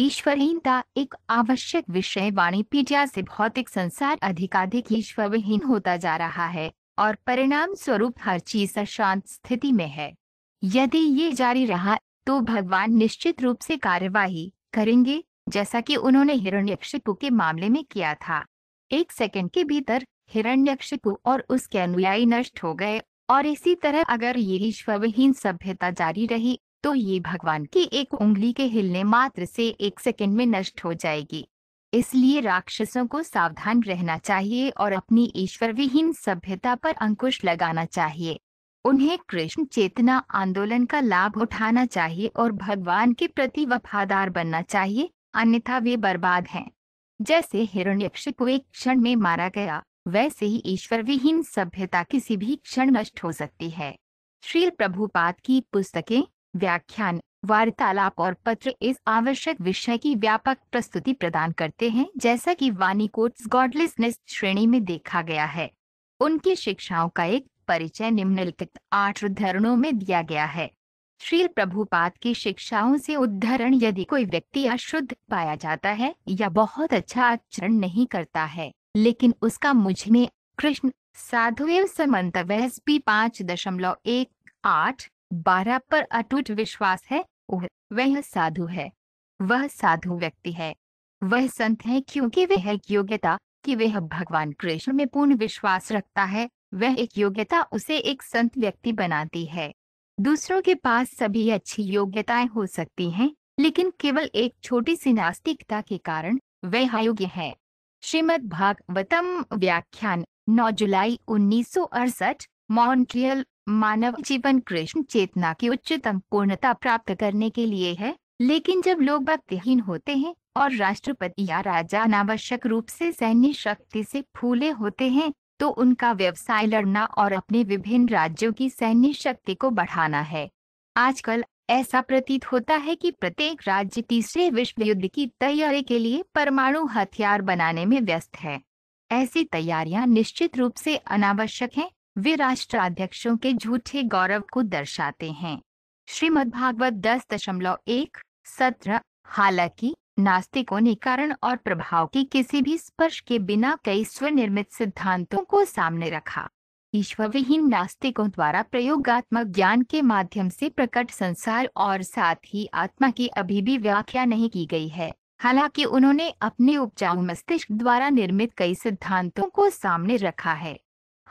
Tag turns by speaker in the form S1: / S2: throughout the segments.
S1: ईश्वरहीनता एक आवश्यक विषय वाणी पीडिया से भौतिक संसार अधिकाधिक ईश्वरहीन होता जा रहा है और परिणाम स्वरूप हर चीज अशांत स्थिति में है यदि ये जारी रहा तो भगवान निश्चित रूप से कार्यवाही करेंगे जैसा कि उन्होंने हिरण्यक्षिपु के मामले में किया था एक सेकंड के भीतर हिरण्यक्षिपु और उसके अनुयायी नष्ट हो गए और इसी तरह अगर ये ईश्वरहीन सभ्यता जारी रही तो ये भगवान की एक उंगली के हिलने मात्र से एक सेकंड में नष्ट हो जाएगी इसलिए राक्षसों को सावधान रहना चाहिए और अपनी ईश्वर विहीन सभ्यता पर अंकुश लगाना चाहिए उन्हें कृष्ण चेतना आंदोलन का लाभ उठाना चाहिए और भगवान के प्रति वफादार बनना चाहिए अन्यथा वे बर्बाद हैं जैसे हिरण्यक्ष को एक क्षण में मारा गया वैसे ही ईश्वर विहीन सभ्यता किसी भी क्षण नष्ट हो सकती है श्री प्रभुपाद की पुस्तकें व्याख्यान वार्तालाप और पत्र इस आवश्यक विषय की व्यापक प्रस्तुति प्रदान करते हैं जैसा कि वानी कोट्स गॉडलेसनेस श्रेणी में देखा गया है उनकी शिक्षाओं का एक परिचय निम्नलिखित आठ उद्धरणों में दिया गया है श्रील प्रभुपाद की शिक्षाओं से उद्धरण यदि कोई व्यक्ति अशुद्ध पाया जाता है या बहुत अच्छा आचरण नहीं करता है लेकिन उसका मुझ में कृष्ण साधु समन्त वह पाँच दशमलव एक आठ बारह पर अटूट विश्वास है वह साधु है वह साधु व्यक्ति है वह संत है क्योंकि वह एक योग्यता कि वह भगवान कृष्ण में पूर्ण विश्वास रखता है वह एक योग्यता उसे एक संत व्यक्ति बनाती है दूसरों के पास सभी अच्छी योग्यताएं हो सकती हैं, लेकिन केवल एक छोटी सी नास्तिकता के कारण वह अयोग्य है श्रीमद भागवतम व्याख्यान 9 जुलाई उन्नीस मॉन्ट्रियल मानव जीवन कृष्ण चेतना की उच्चतम पूर्णता प्राप्त करने के लिए है लेकिन जब लोग भक्तिहीन होते हैं और राष्ट्रपति या राजा अनावश्यक रूप से सैन्य शक्ति से फूले होते हैं तो उनका व्यवसाय लड़ना और अपने विभिन्न राज्यों की सैन्य शक्ति को बढ़ाना है आजकल ऐसा प्रतीत होता है कि प्रत्येक राज्य तीसरे विश्व युद्ध की तैयारी के लिए परमाणु हथियार बनाने में व्यस्त है ऐसी तैयारियां निश्चित रूप से अनावश्यक हैं वे राष्ट्राध्यक्षों के झूठे गौरव को दर्शाते हैं श्रीमद् भागवत दस दशमलव एक सत्रह हालांकि नास्तिकों ने कारण और प्रभाव के किसी भी स्पर्श के बिना कई स्वनिर्मित सिद्धांतों को सामने रखा विहीन नास्तिकों द्वारा प्रयोगात्मक ज्ञान के माध्यम से प्रकट संसार और साथ ही आत्मा की अभी भी व्याख्या नहीं की गई है हालांकि उन्होंने अपने उपजाऊ मस्तिष्क द्वारा निर्मित कई सिद्धांतों को सामने रखा है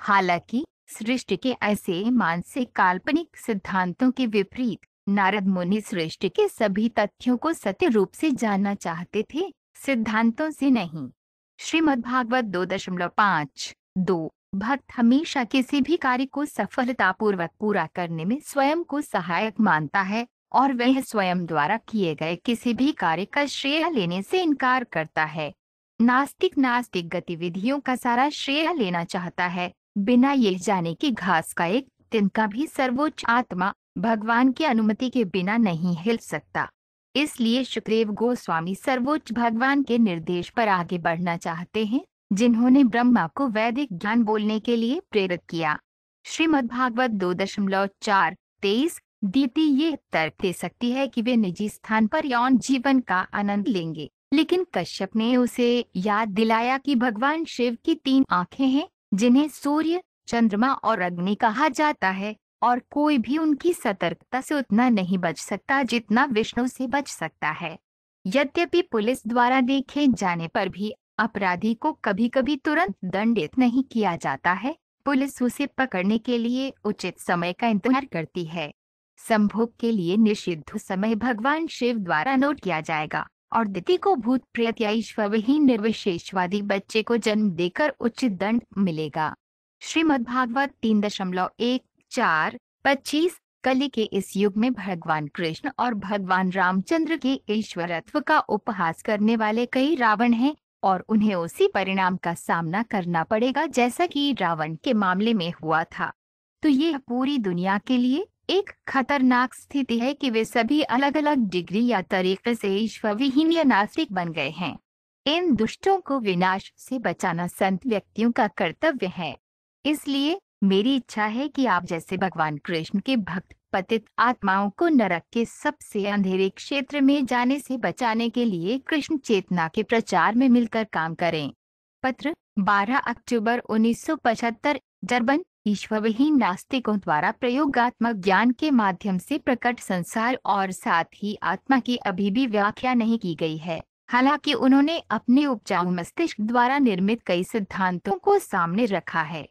S1: हालांकि सृष्टि के ऐसे मानसिक काल्पनिक सिद्धांतों के विपरीत नारद मुनि सृष्टि के सभी तथ्यों को सत्य रूप से जानना चाहते थे सिद्धांतों से नहीं श्रीमद् भागवत दो दशमलव पाँच दो भक्त हमेशा किसी भी कार्य को सफलतापूर्वक पूरा करने में स्वयं को सहायक मानता है और वह स्वयं द्वारा किए गए किसी भी कार्य का श्रेय लेने से इनकार करता है नास्तिक नास्तिक गतिविधियों का सारा श्रेय लेना चाहता है बिना यह जाने कि घास का एक तिनका भी सर्वोच्च आत्मा भगवान की अनुमति के बिना नहीं हिल सकता इसलिए सुखदेव गोस्वामी सर्वोच्च भगवान के निर्देश पर आगे बढ़ना चाहते हैं जिन्होंने ब्रह्मा को वैदिक ज्ञान बोलने के लिए प्रेरित किया श्रीमद् भागवत दो दशमलव चार तेईस दीप्ति ये तर्क दे सकती है कि वे निजी स्थान पर यौन जीवन का आनंद लेंगे लेकिन कश्यप ने उसे याद दिलाया कि भगवान शिव की तीन आंखें हैं जिन्हें सूर्य चंद्रमा और अग्नि कहा जाता है और कोई भी उनकी सतर्कता से उतना नहीं बच सकता जितना विष्णु से बच सकता है यद्यपि पुलिस द्वारा देखे जाने पर भी अपराधी को कभी कभी तुरंत दंडित नहीं किया जाता है पुलिस उसे पकड़ने के लिए उचित समय का इंतजार करती है संभोग के लिए निषिद्ध समय भगवान शिव द्वारा नोट किया जाएगा और दिति को भूत प्रेत या ईश्वरहीन निर्विशेषवादी बच्चे को जन्म देकर उचित दंड मिलेगा श्रीमद भागवत तीन दशमलव एक चार पच्चीस कली के इस युग में भगवान कृष्ण और भगवान रामचंद्र के ईश्वरत्व का उपहास करने वाले कई रावण हैं और उन्हें उसी परिणाम का सामना करना पड़ेगा जैसा कि रावण के मामले में हुआ था तो ये पूरी दुनिया के लिए एक खतरनाक स्थिति है कि वे सभी अलग अलग डिग्री या तरीके से विहीन या नास्तिक बन गए हैं इन दुष्टों को विनाश से बचाना संत व्यक्तियों का कर्तव्य है इसलिए मेरी इच्छा है कि आप जैसे भगवान कृष्ण के भक्त पतित आत्माओं को नरक के सबसे अंधेरे क्षेत्र में जाने से बचाने के लिए कृष्ण चेतना के प्रचार में मिलकर काम करें पत्र 12 अक्टूबर 1975 जर्बन ईश्वरहीन नास्तिकों द्वारा प्रयोगात्मक ज्ञान के माध्यम से प्रकट संसार और साथ ही आत्मा की अभी भी व्याख्या नहीं की गई है हालांकि उन्होंने अपने उपजाऊ मस्तिष्क द्वारा निर्मित कई सिद्धांतों को सामने रखा है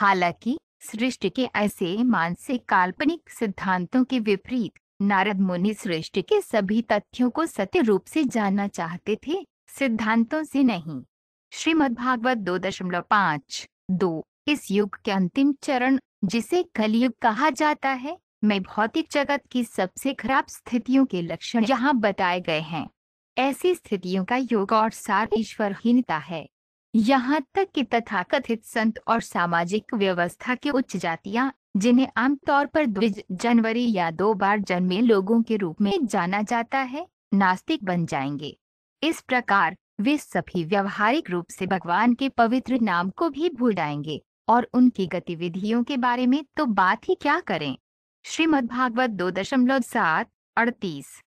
S1: हालांकि सृष्टि के ऐसे मानसिक काल्पनिक सिद्धांतों के विपरीत नारद मुनि सृष्टि के सभी तथ्यों को सत्य रूप से जानना चाहते थे सिद्धांतों से नहीं भागवत दो दशमलव पाँच दो इस युग के अंतिम चरण जिसे कलयुग कहा जाता है में भौतिक जगत की सबसे खराब स्थितियों के लक्षण यहाँ बताए गए हैं ऐसी स्थितियों का योग और सार ईश्वरहीनता है यहाँ तक कि तथाकथित संत और सामाजिक व्यवस्था के उच्च जातियाँ जिन्हें आमतौर पर द्विज जनवरी या दो बार जन्मे लोगों के रूप में जाना जाता है नास्तिक बन जाएंगे इस प्रकार वे सभी व्यवहारिक रूप से भगवान के पवित्र नाम को भी भूल जाएंगे और उनकी गतिविधियों के बारे में तो बात ही क्या करें भागवत दो दशमलव सात अड़तीस